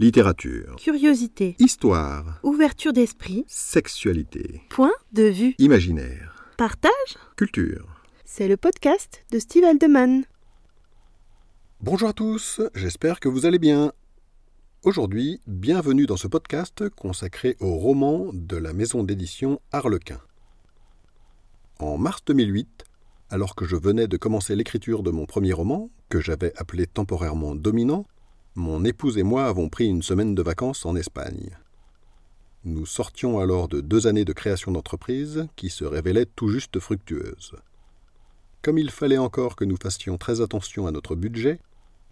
Littérature. Curiosité. Histoire. Ouverture d'esprit. Sexualité. Point de vue. Imaginaire. Partage. Culture. C'est le podcast de Steve Aldeman. Bonjour à tous, j'espère que vous allez bien. Aujourd'hui, bienvenue dans ce podcast consacré au roman de la maison d'édition Harlequin. En mars 2008, alors que je venais de commencer l'écriture de mon premier roman, que j'avais appelé temporairement Dominant, mon épouse et moi avons pris une semaine de vacances en Espagne. Nous sortions alors de deux années de création d'entreprise qui se révélaient tout juste fructueuses. Comme il fallait encore que nous fassions très attention à notre budget,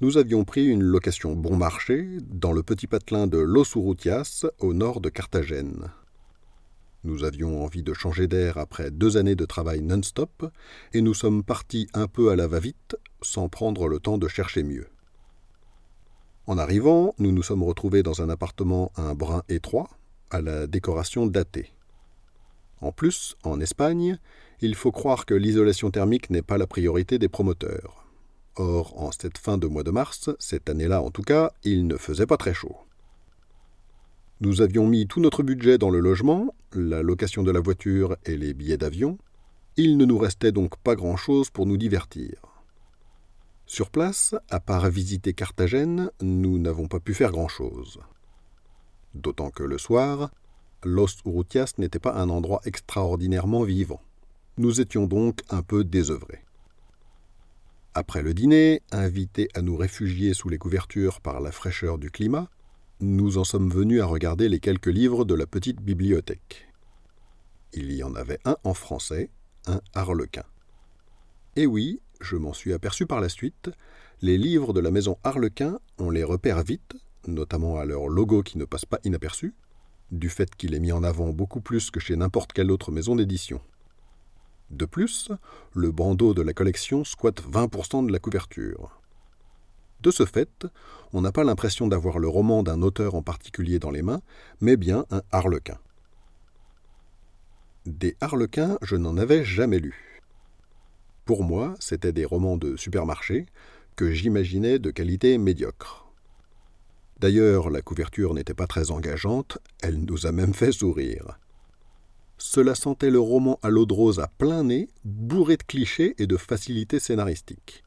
nous avions pris une location bon marché dans le petit patelin de Los Urrutias, au nord de Carthagène. Nous avions envie de changer d'air après deux années de travail non-stop, et nous sommes partis un peu à la va-vite, sans prendre le temps de chercher mieux. En arrivant, nous nous sommes retrouvés dans un appartement un brin étroit, à la décoration datée. En plus, en Espagne, il faut croire que l'isolation thermique n'est pas la priorité des promoteurs. Or, en cette fin de mois de mars, cette année-là en tout cas, il ne faisait pas très chaud. Nous avions mis tout notre budget dans le logement, la location de la voiture et les billets d'avion. Il ne nous restait donc pas grand-chose pour nous divertir. Sur place, à part visiter Carthagène, nous n'avons pas pu faire grand-chose. D'autant que le soir, Los Urrutias n'était pas un endroit extraordinairement vivant. Nous étions donc un peu désœuvrés. Après le dîner, invités à nous réfugier sous les couvertures par la fraîcheur du climat, nous en sommes venus à regarder les quelques livres de la petite bibliothèque. Il y en avait un en français, un harlequin. Et oui, je m'en suis aperçu par la suite, les livres de la maison Harlequin, on les repère vite, notamment à leur logo qui ne passe pas inaperçu, du fait qu'il est mis en avant beaucoup plus que chez n'importe quelle autre maison d'édition. De plus, le bandeau de la collection squatte 20% de la couverture. De ce fait, on n'a pas l'impression d'avoir le roman d'un auteur en particulier dans les mains, mais bien un harlequin. Des harlequins, je n'en avais jamais lu. Pour moi, c'était des romans de supermarché que j'imaginais de qualité médiocre. D'ailleurs, la couverture n'était pas très engageante, elle nous a même fait sourire. Cela sentait le roman à l'eau de rose à plein nez, bourré de clichés et de facilités scénaristiques.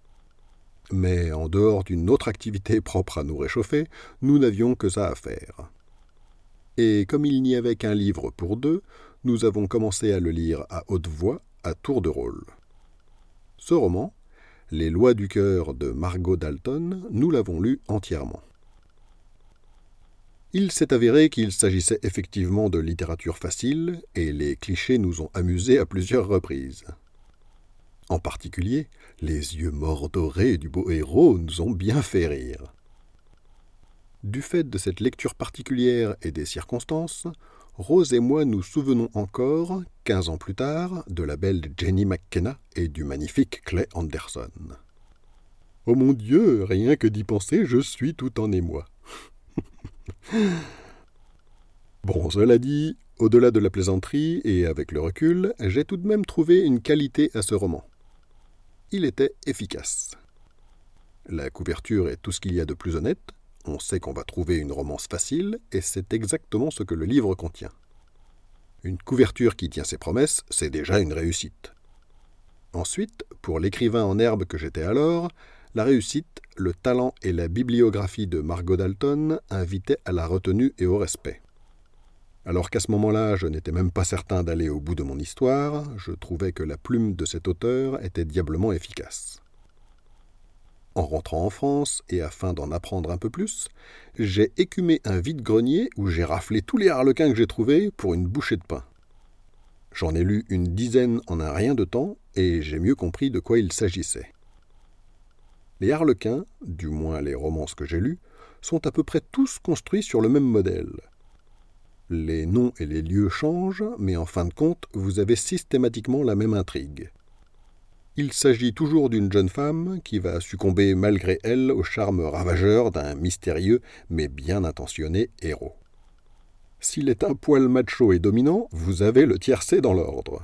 Mais en dehors d'une autre activité propre à nous réchauffer, nous n'avions que ça à faire. Et comme il n'y avait qu'un livre pour deux, nous avons commencé à le lire à haute voix, à tour de rôle. Ce roman, Les lois du cœur de Margot Dalton, nous l'avons lu entièrement. Il s'est avéré qu'il s'agissait effectivement de littérature facile, et les clichés nous ont amusés à plusieurs reprises. En particulier, les yeux mordorés du beau héros nous ont bien fait rire. Du fait de cette lecture particulière et des circonstances, Rose et moi nous souvenons encore, quinze ans plus tard, de la belle Jenny McKenna et du magnifique Clay Anderson. Oh mon Dieu, rien que d'y penser, je suis tout en émoi. bon, cela dit, au-delà de la plaisanterie et avec le recul, j'ai tout de même trouvé une qualité à ce roman. Il était efficace. La couverture est tout ce qu'il y a de plus honnête, on sait qu'on va trouver une romance facile, et c'est exactement ce que le livre contient. Une couverture qui tient ses promesses, c'est déjà une réussite. Ensuite, pour l'écrivain en herbe que j'étais alors, la réussite, le talent et la bibliographie de Margot Dalton invitaient à la retenue et au respect. Alors qu'à ce moment-là, je n'étais même pas certain d'aller au bout de mon histoire, je trouvais que la plume de cet auteur était diablement efficace. En rentrant en France, et afin d'en apprendre un peu plus, j'ai écumé un vide-grenier où j'ai raflé tous les harlequins que j'ai trouvés pour une bouchée de pain. J'en ai lu une dizaine en un rien de temps, et j'ai mieux compris de quoi il s'agissait. Les harlequins, du moins les romances que j'ai lues, sont à peu près tous construits sur le même modèle. Les noms et les lieux changent, mais en fin de compte, vous avez systématiquement la même intrigue. Il s'agit toujours d'une jeune femme qui va succomber malgré elle au charme ravageur d'un mystérieux mais bien intentionné héros. S'il est un poil macho et dominant, vous avez le tiercé dans l'ordre.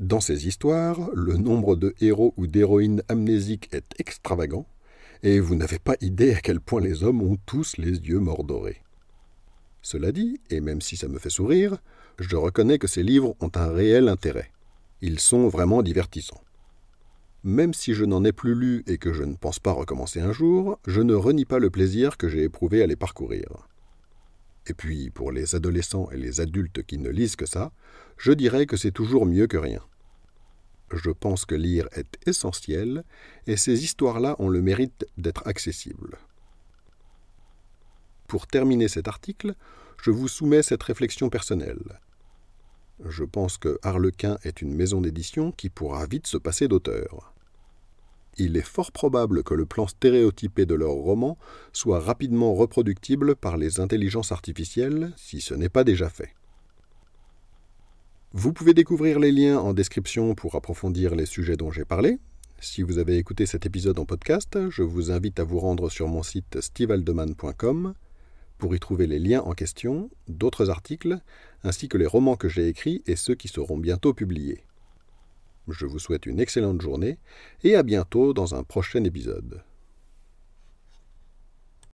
Dans ces histoires, le nombre de héros ou d'héroïnes amnésiques est extravagant, et vous n'avez pas idée à quel point les hommes ont tous les yeux mordorés. Cela dit, et même si ça me fait sourire, je reconnais que ces livres ont un réel intérêt. Ils sont vraiment divertissants. Même si je n'en ai plus lu et que je ne pense pas recommencer un jour, je ne renie pas le plaisir que j'ai éprouvé à les parcourir. Et puis, pour les adolescents et les adultes qui ne lisent que ça, je dirais que c'est toujours mieux que rien. Je pense que lire est essentiel, et ces histoires-là ont le mérite d'être accessibles. Pour terminer cet article, je vous soumets cette réflexion personnelle. Je pense que Harlequin est une maison d'édition qui pourra vite se passer d'auteur il est fort probable que le plan stéréotypé de leur roman soit rapidement reproductible par les intelligences artificielles, si ce n'est pas déjà fait. Vous pouvez découvrir les liens en description pour approfondir les sujets dont j'ai parlé. Si vous avez écouté cet épisode en podcast, je vous invite à vous rendre sur mon site stevealdeman.com pour y trouver les liens en question, d'autres articles, ainsi que les romans que j'ai écrits et ceux qui seront bientôt publiés. Je vous souhaite une excellente journée et à bientôt dans un prochain épisode.